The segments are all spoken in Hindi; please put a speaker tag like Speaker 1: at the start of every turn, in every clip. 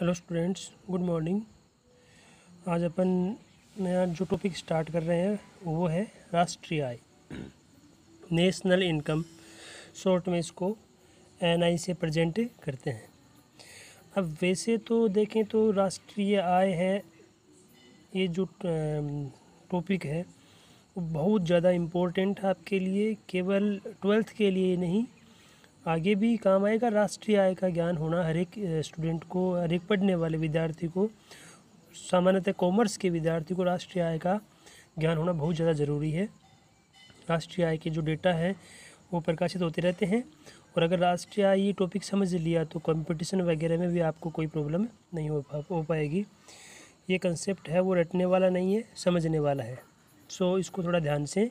Speaker 1: हेलो स्टूडेंट्स गुड मॉर्निंग आज अपन नया जो टॉपिक स्टार्ट कर रहे हैं वो है राष्ट्रीय आय नेशनल इनकम शॉर्ट में इसको एन आई से प्रजेंट करते हैं अब वैसे तो देखें तो राष्ट्रीय आय है ये जो टॉपिक है वो बहुत ज़्यादा इम्पोर्टेंट है आपके लिए केवल ट्वेल्थ के लिए नहीं आगे भी काम आएगा राष्ट्रीय आय का ज्ञान होना हर एक स्टूडेंट को हर एक पढ़ने वाले विद्यार्थी को सामान्यतः कॉमर्स के विद्यार्थी को राष्ट्रीय आय का ज्ञान होना बहुत ज़्यादा ज़रूरी है राष्ट्रीय आय के जो डेटा है वो प्रकाशित होते रहते हैं और अगर राष्ट्रीय आय ये टॉपिक समझ लिया तो कंपटीशन वगैरह में भी आपको कोई प्रॉब्लम नहीं हो पा हो पाएगी ये कंसेप्ट है वो रटने वाला नहीं है समझने वाला है सो so, इसको थोड़ा ध्यान से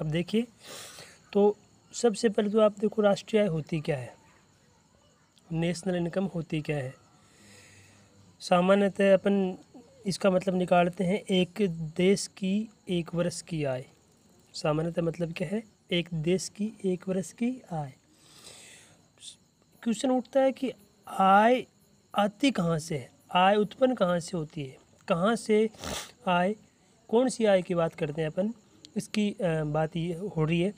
Speaker 1: अब देखिए तो सबसे पहले तो आप देखो राष्ट्रीय आय होती क्या है नेशनल इनकम होती क्या है सामान्यतः अपन इसका मतलब निकालते हैं एक देश की एक वर्ष की आय सामान्यतः मतलब क्या है एक देश की एक वर्ष की आय क्वेश्चन उठता है कि आय आती कहाँ से है आय उत्पन्न कहाँ से होती है कहाँ से आय कौन सी आय की बात करते हैं अपन इसकी बात ये हो रही है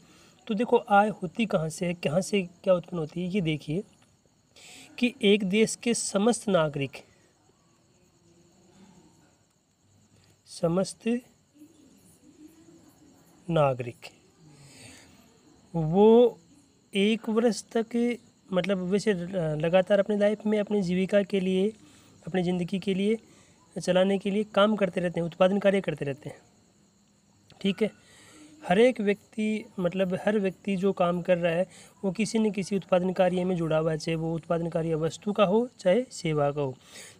Speaker 1: तो देखो आय होती कहाँ से है कहाँ से क्या उत्पन्न होती है ये देखिए कि एक देश के समस्त नागरिक समस्त नागरिक वो एक वर्ष तक मतलब वैसे लगातार अपनी लाइफ में अपनी जीविका के लिए अपनी ज़िंदगी के लिए चलाने के लिए काम करते रहते हैं उत्पादन कार्य करते रहते हैं ठीक है हर एक व्यक्ति मतलब हर व्यक्ति जो काम कर रहा है वो किसी न किसी उत्पादन कार्य में जुड़ा हुआ है चाहे वो उत्पादन कार्य वस्तु का हो चाहे सेवा का हो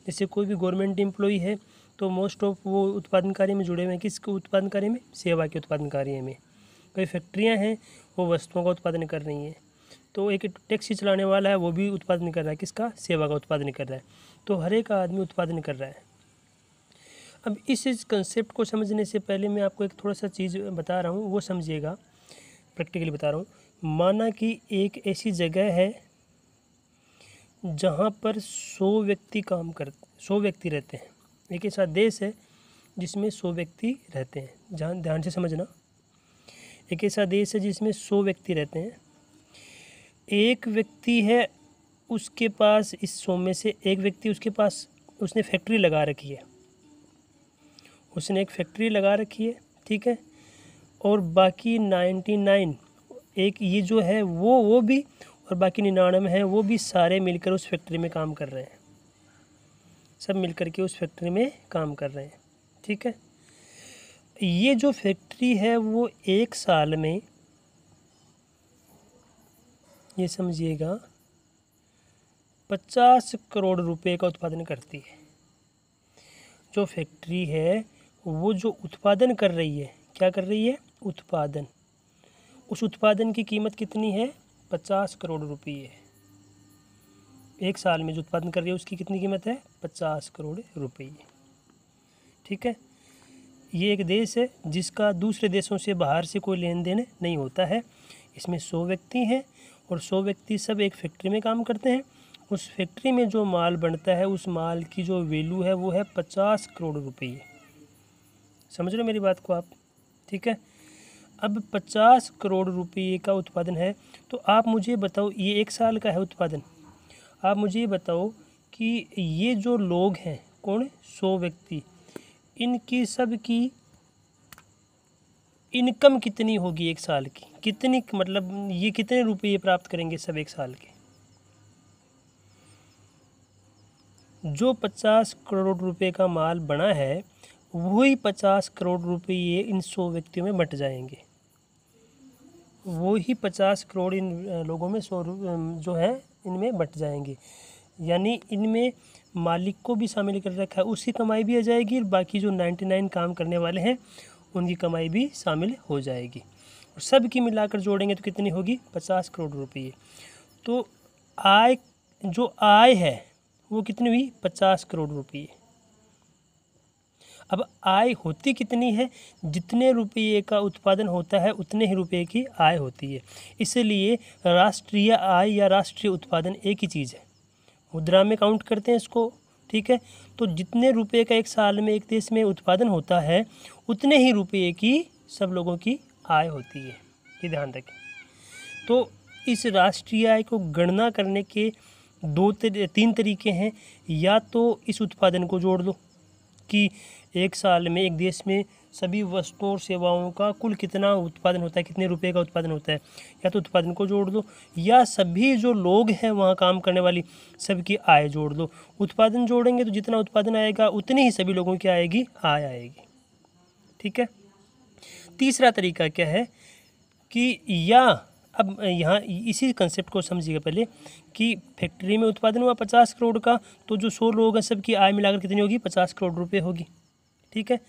Speaker 1: जैसे कोई भी गवर्नमेंट एम्प्लॉई है तो मोस्ट ऑफ वो उत्पादन कार्य में जुड़े हुए हैं किसके उत्पादन कार्य में सेवा के उत्पादन कार्य में कई फैक्ट्रियाँ हैं वो वस्तुओं का उत्पादन कर रही हैं तो एक टैक्सी चलाने वाला है वो भी उत्पादन कर रहा है किसका सेवा का उत्पादन कर रहा है तो हर एक आदमी उत्पादन कर रहा है अब इस इस कंसेप्ट को समझने से पहले मैं आपको एक थोड़ा सा चीज़ बता रहा हूँ वो समझिएगा प्रैक्टिकली बता रहा हूँ माना कि एक ऐसी जगह है जहाँ पर सौ व्यक्ति काम कर सौ व्यक्ति रहते हैं एक ऐसा देश है जिसमें सौ व्यक्ति रहते हैं जहाँ ध्यान से समझना एक ऐसा देश है जिसमें सौ व्यक्ति रहते हैं एक व्यक्ति है उसके पास इस सौ में से एक व्यक्ति उसके पास उसने फैक्ट्री लगा रखी है उसने एक फैक्ट्री लगा रखी है ठीक है और बाकी नाइन्टी नाइन एक ये जो है वो वो भी और बाकी निन्यानवे हैं वो भी सारे मिलकर उस फैक्ट्री में काम कर रहे हैं सब मिलकर के उस फैक्ट्री में काम कर रहे हैं ठीक है ये जो फैक्ट्री है वो एक साल में ये समझिएगा पचास करोड़ रुपए का उत्पादन करती है जो फैक्ट्री है वो जो उत्पादन कर रही है क्या कर रही है उत्पादन उस उत्पादन की कीमत कितनी है पचास करोड़ रुपये एक साल में जो उत्पादन कर रही है उसकी कितनी कीमत है पचास करोड़ रुपये ठीक है ये एक देश है जिसका दूसरे देशों से बाहर से कोई लेन देन नहीं होता है इसमें सौ व्यक्ति हैं और सौ व्यक्ति सब एक फैक्ट्री में काम करते हैं उस फैक्ट्री में जो माल बनता है उस माल की जो वैल्यू है वो है पचास करोड़ रुपये समझ रहे हो मेरी बात को आप ठीक है अब पचास करोड़ रुपये का उत्पादन है तो आप मुझे बताओ ये एक साल का है उत्पादन आप मुझे बताओ कि ये जो लोग हैं कौन सौ व्यक्ति इनकी सब की इनकम कितनी होगी एक साल की कितनी मतलब ये कितने रुपये प्राप्त करेंगे सब एक साल के जो पचास करोड़ रुपए का माल बना है वही पचास करोड़ रुपए ये इन सौ व्यक्तियों में बट जाएंगे वही पचास करोड़ इन लोगों में सौ जो है इनमें बट जाएंगे यानी इनमें मालिक को भी शामिल कर रखा है उसकी कमाई भी आ जाएगी और बाकी जो नाइन्टी नाइन काम करने वाले हैं उनकी कमाई भी शामिल हो जाएगी और सब की मिलाकर जोड़ेंगे तो कितनी होगी पचास करोड़ रुपये तो आय जो आय है वो कितनी हुई पचास करोड़ रुपये अब आय होती कितनी है जितने रुपये का उत्पादन होता है उतने ही रुपये की आय होती है इसलिए राष्ट्रीय आय या राष्ट्रीय उत्पादन एक ही चीज़ है मुद्रा में काउंट करते हैं इसको ठीक है तो जितने रुपये का एक साल में एक देश में उत्पादन होता है उतने ही रुपये की सब लोगों की आय होती है ये ध्यान रखें तो इस राष्ट्रीय आय को गणना करने के दो तीन तरीके हैं या तो इस उत्पादन को जोड़ दो कि एक साल में एक देश में सभी वस्तुओं और सेवाओं का कुल कितना उत्पादन होता है कितने रुपए का उत्पादन होता है या तो उत्पादन को जोड़ दो या सभी जो लोग हैं वहाँ काम करने वाली सबकी आय जोड़ दो उत्पादन जोड़ेंगे तो जितना उत्पादन आएगा उतनी ही सभी लोगों की आएगी आय आएगी ठीक है तीसरा तरीका क्या है कि या अब यहाँ इसी कंसेप्ट को समझिएगा पहले कि फैक्ट्री में उत्पादन हुआ पचास करोड़ का तो जो सौ लोग हैं सबकी आय मिलाकर कितनी होगी पचास करोड़ रुपये होगी ठीक है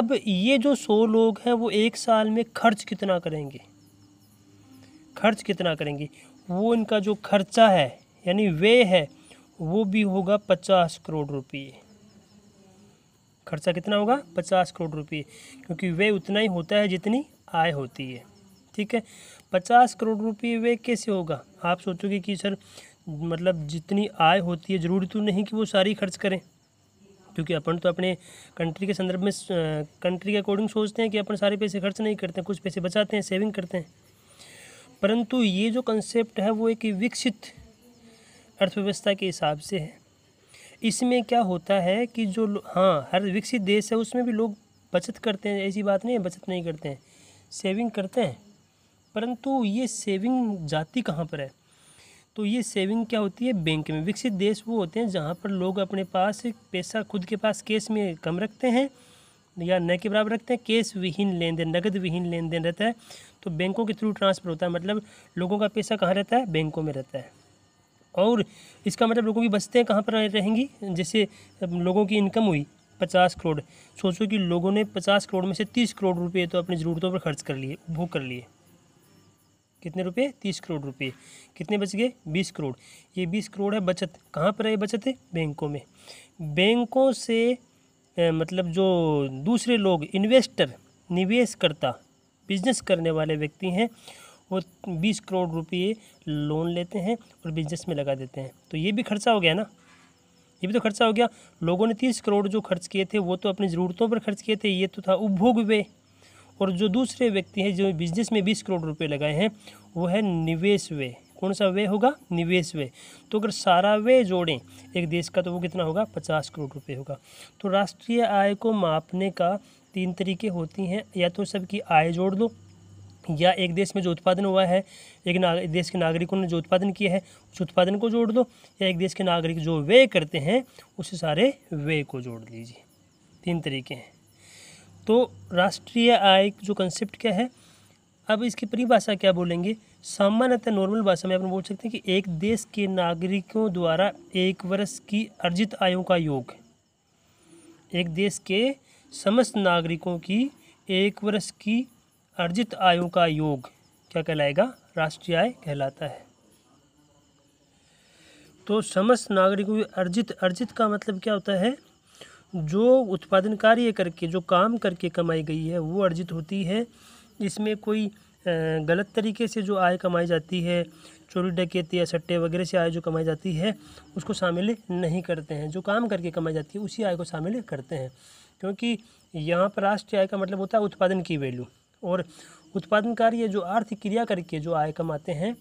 Speaker 1: अब ये जो सौ लोग हैं वो एक साल में खर्च कितना करेंगे खर्च कितना करेंगे वो इनका जो खर्चा है यानी वे है वो भी होगा पचास करोड़ रुपये खर्चा कितना होगा पचास करोड़ रुपये क्योंकि वे उतना ही होता है जितनी आय होती है ठीक है पचास करोड़ रुपये वे कैसे होगा आप सोचोगे कि सर मतलब जितनी आय होती है ज़रूरी तो नहीं कि वो सारी खर्च करें क्योंकि अपन तो अपने कंट्री के संदर्भ में कंट्री के अकॉर्डिंग सोचते हैं कि अपन सारे पैसे खर्च नहीं करते हैं कुछ पैसे बचाते हैं सेविंग करते हैं परंतु ये जो कंसेप्ट है वो एक विकसित अर्थव्यवस्था के हिसाब से है इसमें क्या होता है कि जो हाँ हर विकसित देश है उसमें भी लोग बचत करते हैं ऐसी बात नहीं है बचत नहीं करते हैं सेविंग करते हैं परंतु ये सेविंग जाती कहाँ पर है तो ये सेविंग क्या होती है बैंक में विकसित देश वो होते हैं जहाँ पर लोग अपने पास पैसा खुद के पास केस में कम रखते हैं या न के बराबर रखते हैं कैश विहीन लेन देन नगद विहीन लेन देन रहता है तो बैंकों के थ्रू ट्रांसफ़र होता है मतलब लोगों का पैसा कहाँ रहता है बैंकों में रहता है और इसका मतलब लोगों की बस्तें कहाँ पर रहेंगी जैसे लोगों की इनकम हुई पचास करोड़ सोचो कि लोगों ने पचास करोड़ में से तीस करोड़ रुपये तो अपनी ज़रूरतों पर खर्च कर लिए भूख कर लिए कितने रुपए तीस करोड़ रुपए कितने बच गए बीस करोड़ ये बीस करोड़ है बचत कहाँ पर है बचत है बैंकों में बैंकों से ए, मतलब जो दूसरे लोग इन्वेस्टर निवेशकर्ता बिजनेस करने वाले व्यक्ति हैं वो बीस करोड़ रुपये लोन लेते हैं और बिजनेस में लगा देते हैं तो ये भी खर्चा हो गया ना ये भी तो खर्चा हो गया लोगों ने तीस करोड़ जो खर्च किए थे वो तो अपनी ज़रूरतों पर खर्च किए थे ये तो था उपभोग व्यय और जो दूसरे व्यक्ति हैं जो बिजनेस में बीस करोड़ रुपये लगाए हैं वो है निवेश व्यय कौन सा व्यय होगा निवेश व्यय तो अगर सारा व्यय जोड़ें एक देश का तो वो कितना होगा पचास करोड़ रुपये होगा तो राष्ट्रीय आय को मापने का तीन तरीके होती हैं या तो सबकी आय जोड़ दो या एक देश में जो उत्पादन हुआ है एक नाग देश के नागरिकों ने जो उत्पादन किया है उस उत्पादन को जोड़ दो या एक देश के नागरिक जो व्यय करते हैं उस सारे व्यय को जोड़ लीजिए तीन तरीके हैं तो राष्ट्रीय आय जो कंसेप्ट क्या है अब इसकी परिभाषा क्या बोलेंगे सामान्यतः नॉर्मल भाषा में आप बोल सकते हैं कि एक देश के नागरिकों द्वारा एक वर्ष की अर्जित आयों का योग एक देश के समस्त नागरिकों की एक वर्ष की अर्जित आयों का योग क्या कहलाएगा राष्ट्रीय आय कहलाता है तो समस्त नागरिकों की अर्जित अर्जित का मतलब क्या होता है जो उत्पादन कार्य करके जो काम करके कमाई गई है वो अर्जित होती है इसमें कोई गलत तरीके से जो आय कमाई जाती है चोरी डकैती या सट्टे वगैरह से आय जो कमाई जाती है उसको शामिल नहीं करते हैं जो काम करके कमाई जाती है उसी आय को शामिल करते हैं क्योंकि यहाँ पर राष्ट्रीय आय का मतलब होता है उत्पादन की वैल्यू और उत्पादन कार्य जो आर्थिक क्रिया करके जो आय कमाते हैं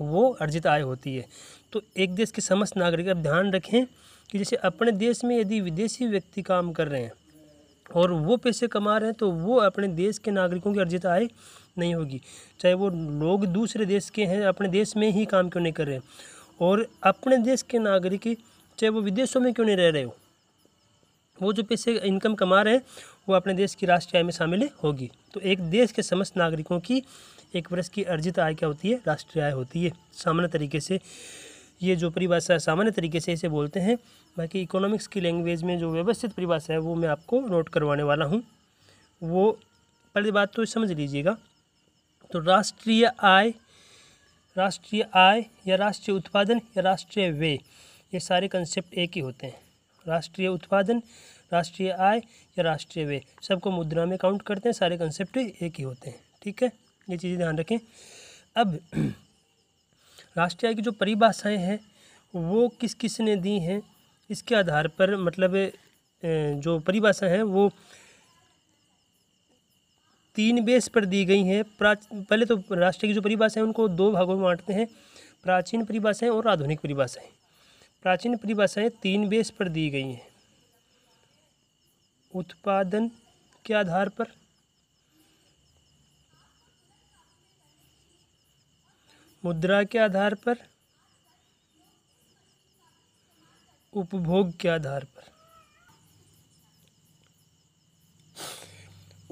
Speaker 1: वो अर्जित आय होती है तो एक देश के समस्त नागरिक अब ध्यान रखें कि जैसे अपने देश में यदि विदेशी व्यक्ति काम कर रहे हैं और वो पैसे कमा रहे हैं तो वो अपने देश के नागरिकों की अर्जित आय नहीं होगी चाहे वो लोग दूसरे देश के हैं अपने देश में ही काम क्यों नहीं कर रहे और अपने देश के नागरिक चाहे वो विदेशों में क्यों नहीं रह रहे हो वो जो पैसे इनकम कमा रहे हैं वो अपने देश की राष्ट्रीय आय में शामिल होगी तो एक देश के समस्त नागरिकों की एक वर्ष की अर्जित आय क्या होती है राष्ट्रीय आय होती है सामान्य तरीके से ये जो परिभाषा सामान्य तरीके से इसे बोलते हैं बाकी इकोनॉमिक्स की लैंग्वेज में जो व्यवस्थित परिभाषा है वो मैं आपको नोट करवाने वाला हूँ वो पहली बात तो समझ लीजिएगा तो राष्ट्रीय आय राष्ट्रीय आय या राष्ट्रीय उत्पादन या राष्ट्रीय व्यय ये सारे कंसेप्ट एक ही होते हैं राष्ट्रीय उत्पादन राष्ट्रीय आय या राष्ट्रीय व्यय सबको मुद्रा में काउंट करते हैं सारे कंसेप्ट एक ही होते हैं ठीक है ये चीज़ें ध्यान रखें अब राष्ट्रीय आय की जो परिभाषाएँ हैं वो किस किस ने दी हैं इसके आधार पर मतलब जो परिभाषा है वो तीन बेस पर दी गई हैं पहले तो राष्ट्रीय की जो परिभाषा है उनको दो भागों में बांटते हैं प्राचीन परिभाषाएँ और आधुनिक परिभाषाएँ प्राचीन परिभाषाएँ तीन बेस पर दी गई हैं उत्पादन के आधार पर मुद्रा के आधार पर उपभोग के आधार पर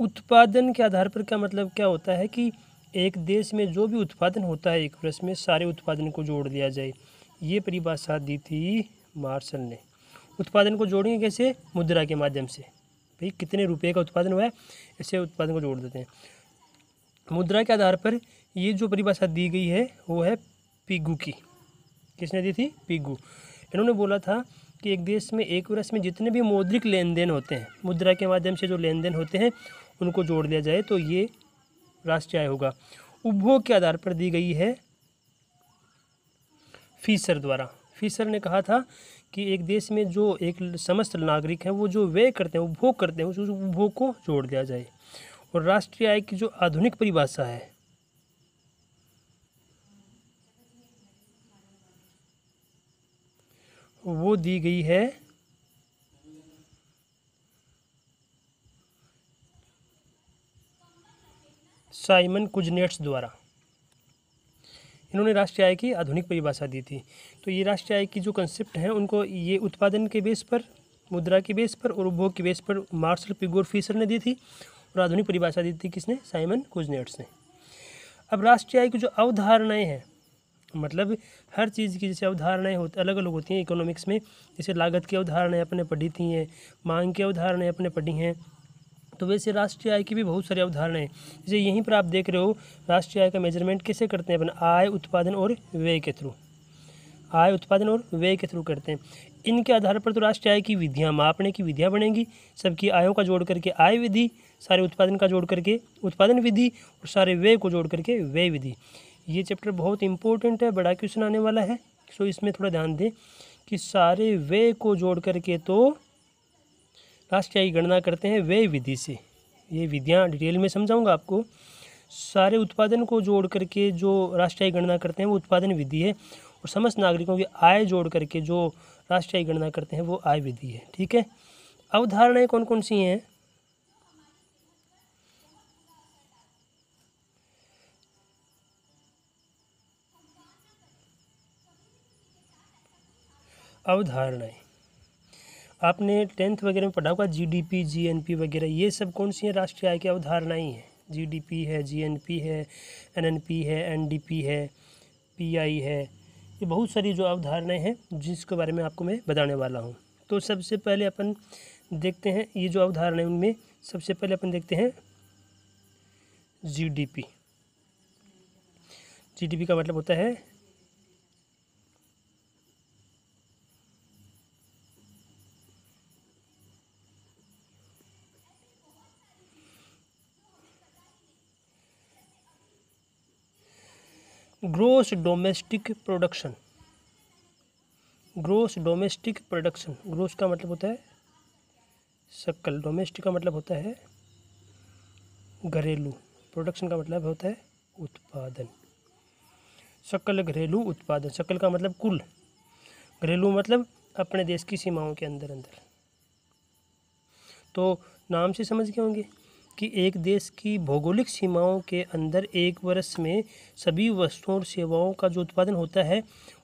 Speaker 1: उत्पादन के आधार पर क्या मतलब क्या होता है कि एक देश में जो भी उत्पादन होता है एक वर्ष में सारे उत्पादन को जोड़ दिया जाए ये परिभाषा दी थी मार्शल ने उत्पादन को जोड़ेंगे कैसे मुद्रा के माध्यम से भाई कितने रुपए का उत्पादन हुआ है ऐसे उत्पादन को जोड़ देते हैं मुद्रा के आधार पर ये जो परिभाषा दी गई है वो है पिगू की किसने दी थी पिगू इन्होंने बोला था कि एक देश में एक वर्ष में जितने भी मौद्रिक लेन देन होते हैं मुद्रा के माध्यम से जो लेन देन होते हैं उनको जोड़ दिया जाए तो ये राष्ट्रीय आय होगा उपभोग के आधार पर दी गई है फीसर द्वारा फीसर ने कहा था कि एक देश में जो एक समस्त नागरिक हैं वो जो व्यय करते हैं उपभोग करते हैं उस उपभोग को जोड़ दिया जाए और राष्ट्रीय आय की जो आधुनिक परिभाषा है वो दी गई है साइमन कुजनेट्स द्वारा इन्होंने राष्ट्रीय आय की आधुनिक परिभाषा दी थी तो ये राष्ट्रीय आय की जो कंसेप्ट है उनको ये उत्पादन के बेस पर मुद्रा के बेस पर और उपभोग के बेस पर मार्शल पिगोर फीसर ने दी थी और आधुनिक परिभाषा दी थी किसने साइमन कुजनेट्स ने अब राष्ट्रीय आय की जो अवधारणाएँ हैं मतलब हर चीज़ की जैसे अवधारणाएँ होती अलग अलग होती हैं इकोनॉमिक्स में जैसे लागत की अवधारणाएँ अपने पढ़ी थी हैं मांग की अवधारणाएँ अपने पढ़ी हैं तो वैसे राष्ट्रीय आय की भी बहुत सारी अवधारणाएं जैसे यहीं पर आप देख रहे हो राष्ट्रीय आय का मेजरमेंट कैसे करते हैं अपन आय उत्पादन और व्यय के थ्रू आय उत्पादन और व्यय के थ्रू करते हैं इनके आधार पर तो राष्ट्रीय आय की विधियाँ मापने की विधियाँ बनेंगी सबकी आयों का जोड़ करके आय विधि सारे उत्पादन का जोड़ करके उत्पादन विधि और सारे व्यय को जोड़ करके व्यय विधि ये चैप्टर बहुत इंपॉर्टेंट है बड़ा क्वेश्चन आने वाला है सो इसमें थोड़ा ध्यान दें कि सारे वे को जोड़ करके तो लास्ट क्या गणना करते हैं वे विधि से ये विधियाँ डिटेल में समझाऊंगा आपको सारे उत्पादन को जोड़ करके जो राष्ट्रीय गणना करते हैं वो उत्पादन विधि है और समस्त नागरिकों की आय जोड़ करके जो राष्ट्रीय गणना करते हैं वो आय विधि है ठीक है अवधारणाएँ कौन कौन सी हैं अवधारणाएँ आपने टेंथ वगैरह में पढ़ा होगा जीडीपी जीएनपी वगैरह ये सब कौन सी हैं राष्ट्रीय आय की अवधारणाएँ हैं जीडीपी है जीएनपी है एनएनपी है एनडीपी है पीआई है ये बहुत सारी जो अवधारणाएँ हैं जिसके बारे में आपको मैं बताने वाला हूँ तो सबसे पहले अपन देखते हैं ये जो अवधारणाएँ उनमें सबसे पहले अपन देखते हैं जीडीपी जीडीपी का मतलब होता है gross domestic production gross domestic production gross का मतलब होता है शक्ल डोमेस्टिक का मतलब होता है घरेलू प्रोडक्शन का मतलब होता है उत्पादन शक्ल घरेलू उत्पादन शक्ल का मतलब कुल घरेलू मतलब अपने देश की सीमाओं के अंदर अंदर तो नाम से समझ गए होंगे कि एक देश की भौगोलिक सीमाओं के अंदर एक वर्ष में सभी वस्तुओं और सेवाओं का जो उत्पादन होता है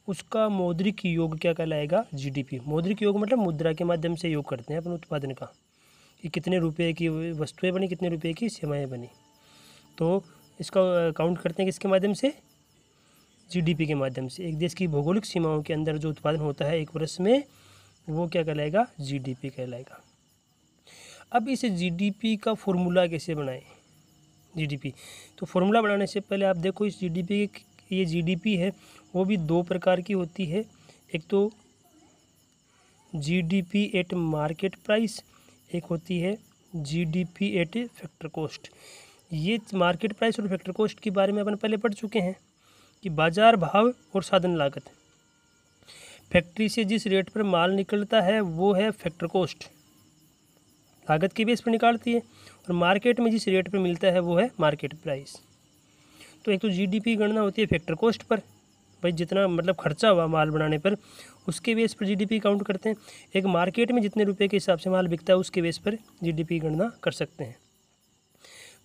Speaker 1: उसका मौद्रिक योग क्या कहलाएगा जीडीपी मौद्रिक योग मतलब मुद्रा के माध्यम से योग करते हैं अपने उत्पादन का कि कितने रुपए की वस्तुएं बनी कितने रुपए की सेवाएं बनी तो इसका काउंट करते हैं किसके माध्यम से जीडीपी के माध्यम से एक देश की भौगोलिक सीमाओं के अंदर जो उत्पादन होता है एक वर्ष में वो क्या कहलाएगा जी कहलाएगा अब इसे जीडीपी का फॉर्मूला कैसे बनाएं जीडीपी तो फॉर्मूला बनाने से पहले आप देखो इस जीडीपी के ये जीडीपी है वो भी दो प्रकार की होती है एक तो जीडीपी एट मार्केट प्राइस एक होती है जीडीपी एट फैक्टर कॉस्ट ये मार्केट प्राइस और फैक्टर कॉस्ट के बारे में अपन पहले पढ़ चुके हैं कि बाजार भाव और साधन लागत फैक्ट्री से जिस रेट पर माल निकलता है वो है फैक्टर कॉस्ट लागत के बेस पर निकालती है और मार्केट में जिस रेट पर मिलता है वो है मार्केट प्राइस तो एक तो जीडीपी गणना होती है फैक्टर कॉस्ट पर भाई जितना मतलब खर्चा हुआ माल बनाने पर उसके बेस पर जीडीपी काउंट करते हैं एक मार्केट में जितने रुपए के हिसाब से माल बिकता है उसके बेस पर जीडीपी गणना कर सकते हैं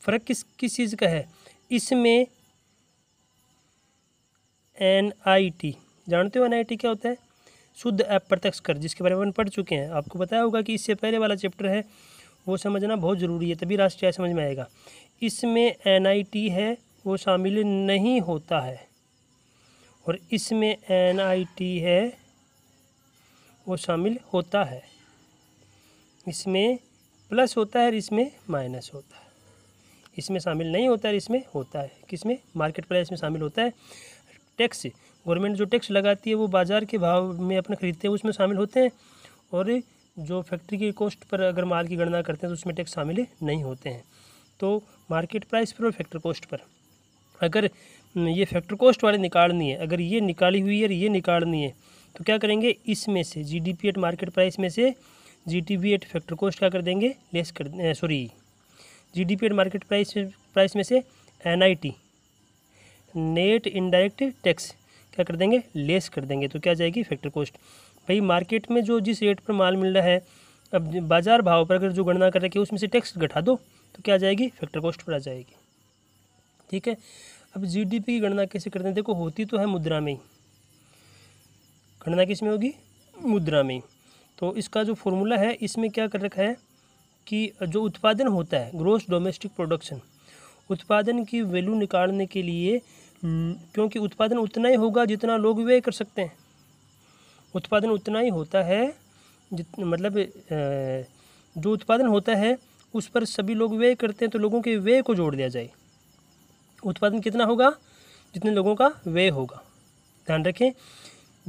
Speaker 1: फ़र्क किस किस चीज़ का है इसमें एन आई टी जानते हो एन आई टी क्या होता है शुद्ध अप्रत्यक्ष कर जिसके बारे में पढ़ चुके हैं आपको बताया होगा कि इससे पहले वाला चैप्टर है वो समझना बहुत ज़रूरी है तभी राष्ट्रीय समझ में आएगा इसमें एन है वो शामिल नहीं होता है और इसमें एन है वो शामिल होता है इसमें प्लस होता है और इसमें माइनस होता है इसमें शामिल नहीं होता है इसमें होता है किसमें मार्केट प्राइस में शामिल होता है टैक्स गवर्नमेंट जो टैक्स लगाती है वो बाज़ार के भाव में अपने खरीदते हैं उसमें शामिल होते हैं और जो फैक्ट्री की कॉस्ट पर अगर माल की गणना करते हैं तो उसमें टैक्स शामिल नहीं होते हैं तो मार्केट प्राइस पर और फैक्टर कॉस्ट पर अगर ये फैक्टर कॉस्ट वाले निकालनी है अगर ये निकाली हुई है और ये निकालनी है तो क्या करेंगे इसमें से G D P at market price में से G T B at factor cost क्या कर देंगे लेस कर sorry G D P at market price price में से N I T net indirect tax क्या कर देंगे लेस कर देंगे तो क्या जाएगी फैक्टर कॉस्ट भाई मार्केट में जो जिस रेट पर माल मिल रहा है अब बाजार भाव पर अगर जो गणना कर रखी है उसमें से टैक्स घटा दो तो क्या आ जाएगी फैक्टर कॉस्ट पर आ जाएगी ठीक है अब जीडीपी की गणना कैसे करते हैं देखो होती तो है मुद्रा में ही गणना किस में होगी मुद्रा में ही तो इसका जो फॉर्मूला है इसमें क्या कर रखा है कि जो उत्पादन होता है ग्रोस डोमेस्टिक प्रोडक्शन उत्पादन की वैल्यू निकालने के लिए क्योंकि उत्पादन उतना ही होगा जितना लोग व्यय कर सकते हैं उत्पादन उतना ही होता है जित मतलब जो उत्पादन होता है उस पर सभी लोग व्यय करते हैं तो लोगों के व्यय को जोड़ दिया जाए उत्पादन कितना होगा जितने लोगों का व्यय होगा ध्यान रखें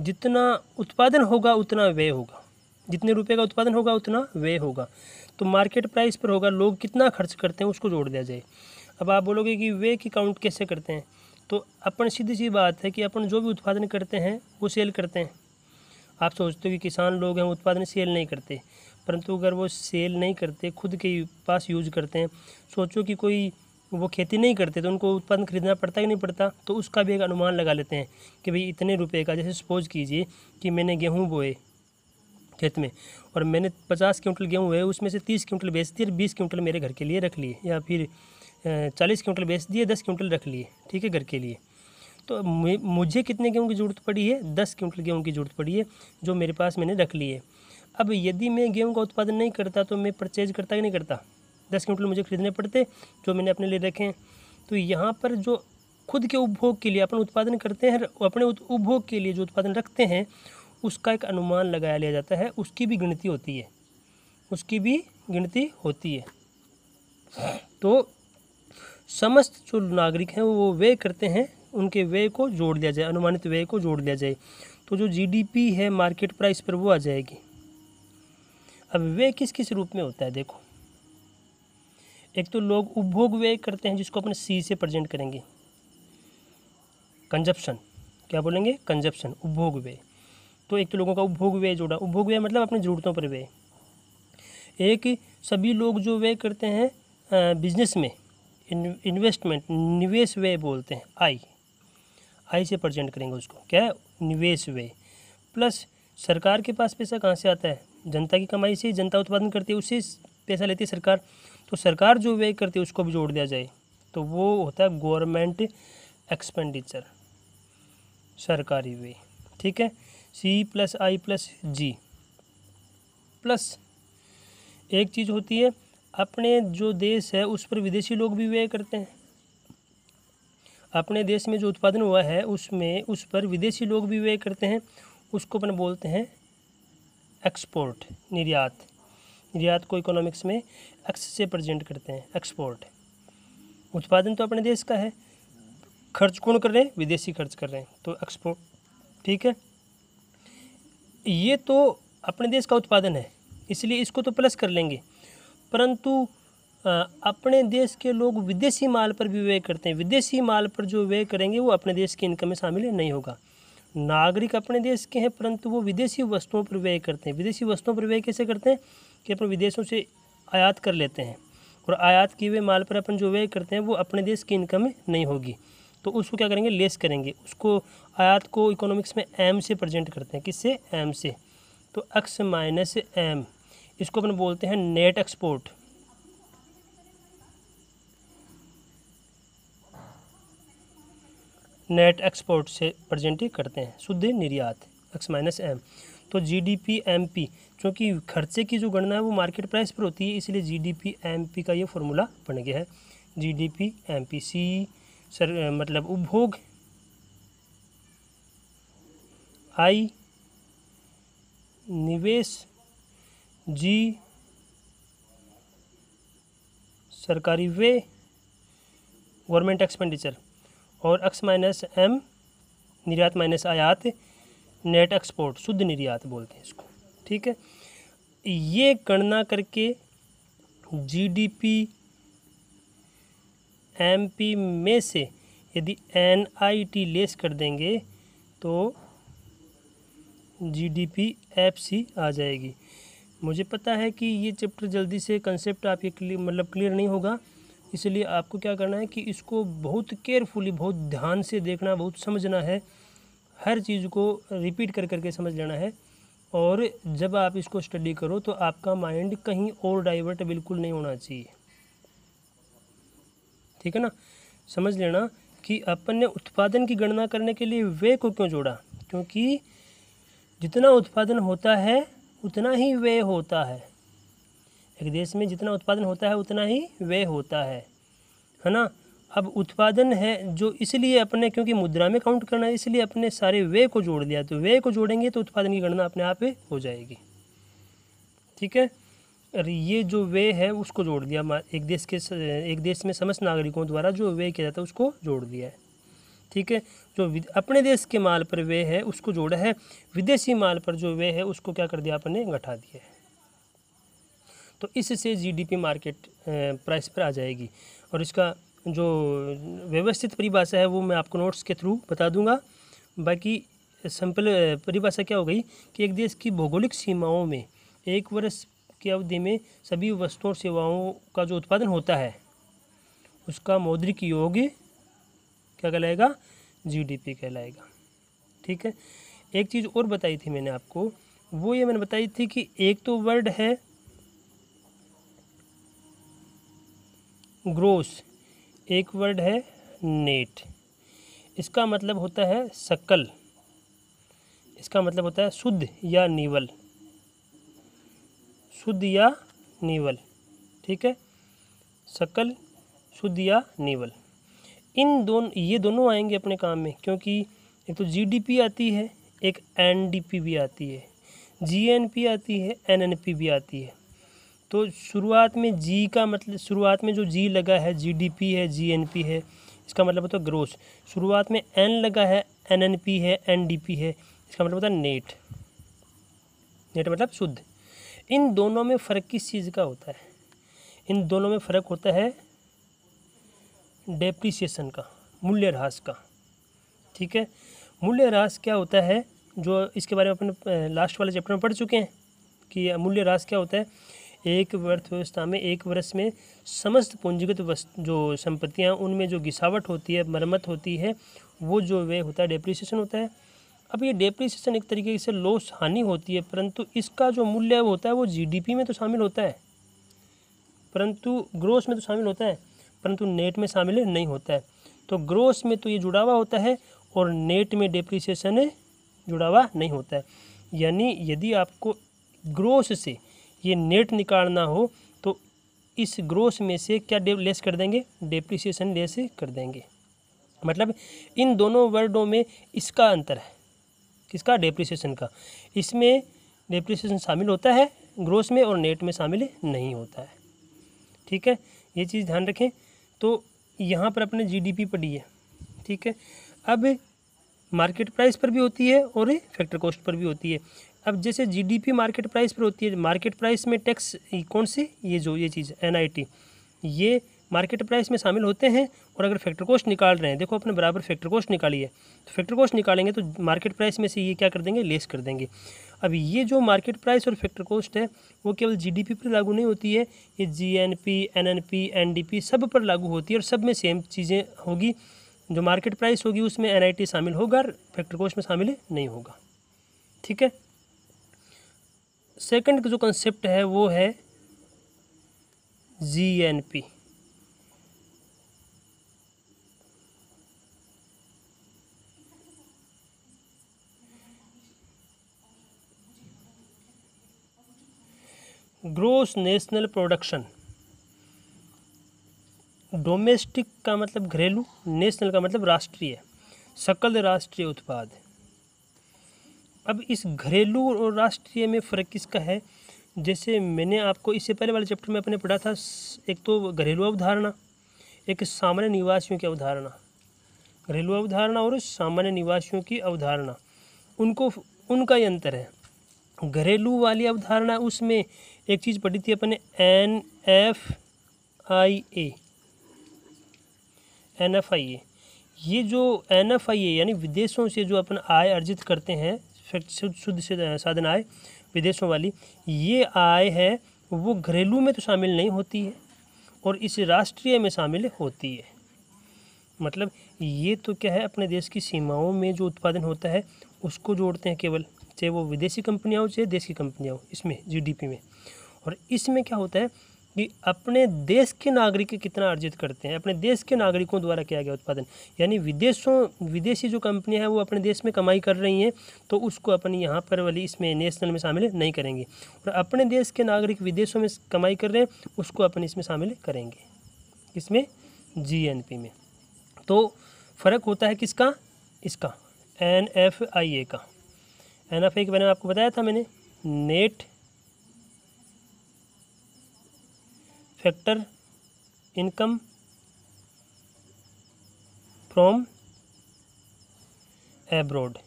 Speaker 1: जितना उत्पादन होगा उतना व्यय होगा जितने रुपए का उत्पादन होगा उतना व्यय होगा तो मार्केट प्राइस पर होगा लोग कितना खर्च करते हैं उसको जोड़ दिया जाए अब आप बोलोगे कि वे की काउंट कैसे करते हैं तो अपन सीधी सी बात है कि अपन जो भी उत्पादन करते हैं वो सेल करते हैं आप सोचते हो कि किसान लोग हैं उत्पादन सेल नहीं करते परंतु अगर वो सेल नहीं करते खुद के पास यूज करते हैं सोचो कि कोई वो खेती नहीं करते तो उनको उत्पादन खरीदना पड़ता कि नहीं पड़ता तो उसका भी एक अनुमान लगा लेते हैं कि भाई इतने रुपए का जैसे सपोज कीजिए कि मैंने गेहूँ बोए खेत में और मैंने पचास क्विंटल गेहूँ बोए उसमें से तीस क्विंटल बेच दिए बीस क्विंटल मेरे घर के लिए रख लिए या फिर चालीस क्विंटल बेच दिए दस क्विंटल रख लिए ठीक है घर के लिए तो मुझे कितने गेहूँ की ज़रूरत पड़ी है दस क्विंटल गेहूँ की ज़रूरत पड़ी है जो मेरे पास मैंने रख ली है अब यदि मैं गेहूँ का उत्पादन नहीं करता तो मैं परचेज करता कि नहीं करता दस क्विंटल मुझे खरीदने पड़ते जो मैंने अपने लिए रखे हैं तो यहाँ पर जो खुद के उपभोग के लिए अपन उत्पादन करते हैं अपने उपभोग के लिए जो उत्पादन रखते हैं उसका एक अनुमान लगाया लिया जाता है उसकी भी गिनती होती है उसकी भी गिनती होती है तो समस्त जो नागरिक हैं वो वे करते हैं उनके व्यय को जोड़ दिया जाए अनुमानित व्यय को जोड़ दिया जाए तो जो जीडीपी है मार्केट प्राइस पर वो आ जाएगी अब व्यय किस किस रूप में होता है देखो एक तो लोग उपभोग व्यय करते हैं जिसको अपने सी से प्रजेंट करेंगे कंजप्शन क्या बोलेंगे कंजप्शन उपभोग व्यय तो एक तो लोगों का उपभोग व्यय जोड़ा उपभोग व्यय मतलब अपनी ज़रूरतों पर व्यय एक सभी लोग जो व्यय करते हैं बिजनेस में इन्वेस्टमेंट निवेश व्यय बोलते हैं आई आई से प्रजेंट करेंगे उसको क्या है निवेश व्यय प्लस सरकार के पास पैसा कहाँ से आता है जनता की कमाई से जनता उत्पादन करती है उससे पैसा लेती है सरकार तो सरकार जो व्यय करती है उसको भी जोड़ दिया जाए तो वो होता है गवर्नमेंट एक्सपेंडिचर सरकारी व्यय ठीक है C plus I plus G plus एक चीज़ होती है अपने जो देश है उस पर विदेशी लोग भी व्यय करते हैं अपने देश में जो उत्पादन हुआ है उसमें उस पर विदेशी लोग भी व्यय करते हैं उसको अपन बोलते हैं एक्सपोर्ट निर्यात निर्यात को इकोनॉमिक्स में एक्स से प्रजेंट करते हैं एक्सपोर्ट उत्पादन तो अपने देश का है खर्च कौन कर रहे हैं विदेशी खर्च कर रहे हैं तो एक्सपोर्ट ठीक है ये तो अपने देश का उत्पादन है इसलिए इसको तो प्लस कर लेंगे परंतु अपने देश के लोग विदेशी माल पर भी व्यय करते हैं विदेशी माल पर जो व्यय करेंगे वो अपने देश की इनकम में शामिल नहीं होगा नागरिक अपने देश के हैं परंतु वो विदेशी वस्तुओं पर व्यय करते हैं विदेशी वस्तुओं पर व्यय कैसे करते हैं कि अपन विदेशों से आयात कर लेते हैं और आयात किए हुए माल पर अपन जो व्यय करते हैं वो अपने देश की इनकम में नहीं होगी तो उसको क्या करेंगे लेस करेंगे उसको आयात को इकोनॉमिक्स में एम से प्रजेंट करते हैं किससे एम से तो एक्स माइनस एम इसको अपन बोलते हैं नेट एक्सपोर्ट नेट एक्सपोर्ट से प्रजेंट करते हैं शुद्ध निर्यात एक्स माइनस एम तो G D P M P चूँकि खर्चे की जो गणना है वो मार्केट प्राइस पर होती है इसलिए G D P M P का ये फॉर्मूला बन गया है G D P M P C sir मतलब उपभोग आई निवेश जी सरकारी वे गवर्नमेंट एक्सपेंडिचर और एक्स माइनस एम निर्यात माइनस आयात नेट एक्सपोर्ट शुद्ध निर्यात बोलते हैं इसको ठीक है ये गणना करके जीडीपी एमपी में से यदि एनआईटी लेस कर देंगे तो जीडीपी एफसी आ जाएगी मुझे पता है कि ये चैप्टर जल्दी से कंसेप्ट आपके क्लियर मतलब क्लियर नहीं होगा इसलिए आपको क्या करना है कि इसको बहुत केयरफुली बहुत ध्यान से देखना बहुत समझना है हर चीज़ को रिपीट कर करके समझ लेना है और जब आप इसको स्टडी करो तो आपका माइंड कहीं और डाइवर्ट बिल्कुल नहीं होना चाहिए ठीक है ना समझ लेना कि अपन ने उत्पादन की गणना करने के लिए वे को क्यों जोड़ा क्योंकि जितना उत्पादन होता है उतना ही वे होता है एक देश में जितना उत्पादन होता है उतना ही व्यय होता है है ना अब उत्पादन है जो इसलिए अपने क्योंकि मुद्रा में काउंट करना है इसलिए अपने सारे व्यय को जोड़ दिया तो व्यय को जोड़ेंगे तो उत्पादन की गणना अपने आप हो जाएगी ठीक है और ये जो व्यय है उसको जोड़ दिया एक देश के एक देश में समस्त नागरिकों द्वारा जो व्यय किया जाता है उसको जोड़ दिया है ठीक है जो अपने देश के माल पर व्यय है उसको जोड़ा है विदेशी माल पर जो व्यय है उसको क्या कर दिया अपने घटा दिया है तो इससे जीडीपी मार्केट प्राइस पर आ जाएगी और इसका जो व्यवस्थित परिभाषा है वो मैं आपको नोट्स के थ्रू बता दूंगा बाकी सिंपल परिभाषा क्या हो गई कि एक देश की भौगोलिक सीमाओं में एक वर्ष की अवधि में सभी वस्तुओं और सेवाओं का जो उत्पादन होता है उसका मौद्रिक योग क्या कहलाएगा जीडीपी कहलाएगा ठीक है एक चीज़ और बताई थी मैंने आपको वो ये मैंने बताई थी कि एक तो वर्ड है ग्रोस एक वर्ड है नेट इसका मतलब होता है सकल इसका मतलब होता है शुद्ध या नीवल शुद्ध या नीवल ठीक है सकल शुद्ध या नीवल इन दोनों ये दोनों आएंगे अपने काम में क्योंकि एक तो जीडीपी आती है एक एनडीपी भी आती है जीएनपी आती है एनएनपी भी आती है तो शुरुआत में जी का मतलब शुरुआत में जो जी लगा है जीडीपी है जीएनपी है इसका मतलब होता है ग्रोस शुरुआत में एन लगा है एनएनपी है एनडीपी है इसका मतलब होता है नेट नेट मतलब शुद्ध इन दोनों में फ़र्क किस चीज़ का होता है इन दोनों में फ़र्क होता है डेप्रिसिएशन का मूल्यह्रास का ठीक है मूल्यह्रास क्या होता है जो इसके बारे में अपने लास्ट वाले चैप्टर में पढ़ चुके हैं कि मूल्यह्रास क्या होता है एक अर्थव्यवस्था में एक वर्ष में समस्त पूंजीगत जो संपत्तियाँ उनमें जो घिसावट होती है मरम्मत होती है वो जो वे होता है डेप्रिसिएशन होता है अब ये डेप्रिसिएशन एक तरीके से लॉस हानि होती है परंतु इसका जो मूल्य होता है वो जीडीपी में तो शामिल होता है परंतु ग्रोस में तो शामिल होता है परंतु नेट में शामिल नहीं होता है तो ग्रोस में तो ये जुड़ा हुआ होता है और नेट में डेप्रिसिएशन जुड़ा हुआ नहीं होता है यानी यदि आपको ग्रोस से ये नेट निकालना हो तो इस ग्रोस में से क्या डे लेस कर देंगे डेप्रिसिएशन लेस कर देंगे मतलब इन दोनों वर्डों में इसका अंतर है किसका डेप्रिसिएशन का इसमें डेप्रिसिएशन शामिल होता है ग्रोस में और नेट में शामिल नहीं होता है ठीक है ये चीज़ ध्यान रखें तो यहाँ पर अपने जी पी पड़ी है ठीक है अब मार्केट प्राइस पर भी होती है और फैक्टर कॉस्ट पर भी होती है अब जैसे जीडीपी मार्केट प्राइस पर होती है मार्केट प्राइस में टैक्स कौन सी ये जो ये चीज़ एनआईटी ये मार्केट प्राइस में शामिल होते हैं और अगर फैक्टर कॉस्ट निकाल रहे हैं देखो अपने बराबर फैक्टर कॉस्ट निकालिए तो फैक्टर कॉस्ट निकालेंगे तो मार्केट प्राइस में से ये क्या कर देंगे लेस कर देंगे अब ये जो मार्केट प्राइस और फैक्टर कॉस्ट है वो केवल जीडीपी पर लागू नहीं होती है ये जीएनपी एनएनपी एनडीपी सब पर लागू होती है और सब में सेम चीज़ें होगी जो मार्केट प्राइस होगी उसमें एनआईटी शामिल होगा और फैक्टर कॉस्ट में शामिल नहीं होगा ठीक है सेकंड जो कंसेप्ट है वो है G N P gross national production domestic का मतलब घरेलू नेशनल का मतलब राष्ट्रीय सकल राष्ट्रीय उत्पाद अब इस घरेलू और राष्ट्रीय में फ़र्क किसका है जैसे मैंने आपको इससे पहले वाले चैप्टर में अपने पढ़ा था एक तो घरेलू अवधारणा एक सामान्य निवासियों की अवधारणा घरेलू अवधारणा और सामान्य निवासियों की अवधारणा उनको उनका ही अंतर है घरेलू वाली अवधारणा उसमें एक चीज़ पढ़ी थी अपने N F I A N F I A ये जो एन एफ आई ए यानी विदेशों से जो अपन आय अर्जित करते हैं शुद्ध शुद्ध साधन आय विदेशों वाली ये आय है वो घरेलू में तो शामिल नहीं होती है और इस राष्ट्रीय में शामिल होती है मतलब ये तो क्या है अपने देश की सीमाओं में जो उत्पादन होता है उसको जोड़ते हैं केवल चाहे वो विदेशी कंपनियाँ हो चाहे देश की कंपनियाँ हो इसमें जीडीपी में और इसमें क्या होता है कि अपने देश के नागरिक कितना अर्जित करते हैं अपने देश के नागरिकों द्वारा किया गया उत्पादन यानी विदेशों विदेशी जो कंपनियां हैं वो अपने देश में कमाई कर रही हैं तो उसको अपनी यहाँ पर वाली इसमें नेशनल में शामिल नहीं करेंगे और अपने देश के नागरिक विदेशों में कमाई कर रहे हैं उसको अपन इसमें शामिल करेंगे इसमें जी में तो फ़र्क होता है किसका इसका एन एफ आई ए का एन एफ आई के बारे में आपको बताया था मैंने net factor income from abroad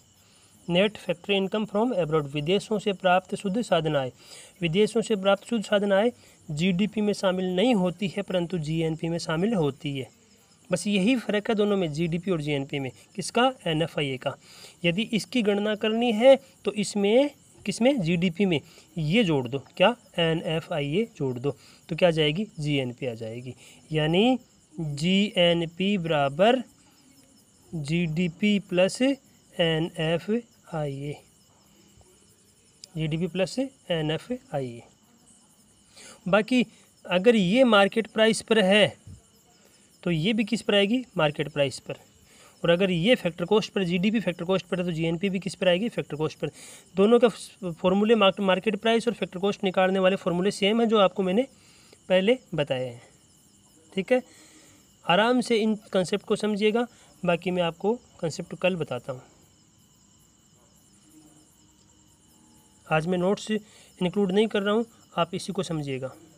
Speaker 1: net factory income from abroad विदेशों से प्राप्त शुद्ध साधन आय विदेशों से प्राप्त शुद्ध साधन आय जीडीपी में शामिल नहीं होती है परंतु जीएनपी में शामिल होती है बस यही फ़र्क है दोनों में जीडीपी और जीएनपी में किसका एनएफआईए का यदि इसकी गणना करनी है तो इसमें किस में जी में ये जोड़ दो क्या एन एफ आई ए जोड़ दो तो क्या आ जाएगी जी एन पी आ जाएगी यानी जी एन पी बराबर G D P plus N F I A G D P plus N F I A बाकी अगर ये मार्केट प्राइस पर है तो ये भी किस पर आएगी मार्केट प्राइस पर और अगर ये फैक्टर कॉस्ट पर जीडीपी फैक्टर कॉस्ट पर है तो जीएनपी भी किस पर आएगी फैक्टर कॉस्ट पर दोनों के फॉर्मूले मार्केट प्राइस और फैक्टर कॉस्ट निकालने वाले फॉर्मूले सेम हैं जो आपको मैंने पहले बताए हैं ठीक है आराम से इन कंसेप्ट को समझिएगा बाकी मैं आपको कंसेप्ट कल बताता हूँ आज मैं नोट्स इंक्लूड नहीं कर रहा हूँ आप इसी को समझिएगा